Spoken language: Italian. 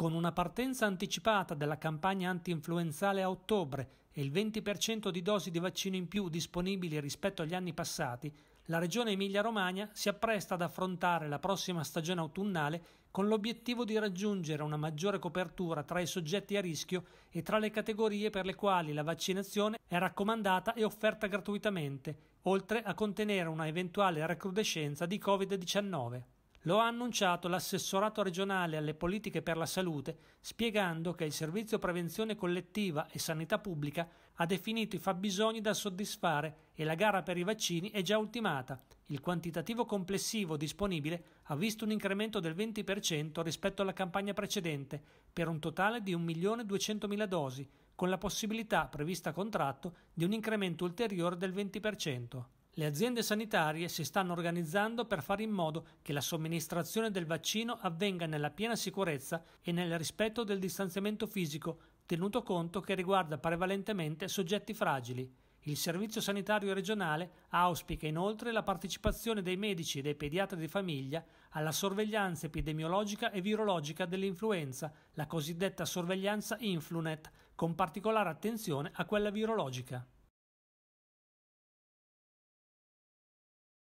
Con una partenza anticipata della campagna anti-influenzale a ottobre e il 20% di dosi di vaccino in più disponibili rispetto agli anni passati, la regione Emilia-Romagna si appresta ad affrontare la prossima stagione autunnale con l'obiettivo di raggiungere una maggiore copertura tra i soggetti a rischio e tra le categorie per le quali la vaccinazione è raccomandata e offerta gratuitamente, oltre a contenere una eventuale recrudescenza di Covid-19. Lo ha annunciato l'assessorato regionale alle politiche per la salute, spiegando che il Servizio Prevenzione Collettiva e Sanità Pubblica ha definito i fabbisogni da soddisfare e la gara per i vaccini è già ultimata. Il quantitativo complessivo disponibile ha visto un incremento del 20% rispetto alla campagna precedente, per un totale di 1.200.000 dosi, con la possibilità, prevista a contratto, di un incremento ulteriore del 20%. Le aziende sanitarie si stanno organizzando per fare in modo che la somministrazione del vaccino avvenga nella piena sicurezza e nel rispetto del distanziamento fisico, tenuto conto che riguarda prevalentemente soggetti fragili. Il Servizio Sanitario regionale auspica inoltre la partecipazione dei medici e dei pediatri di famiglia alla sorveglianza epidemiologica e virologica dell'influenza, la cosiddetta sorveglianza Influnet, con particolare attenzione a quella virologica.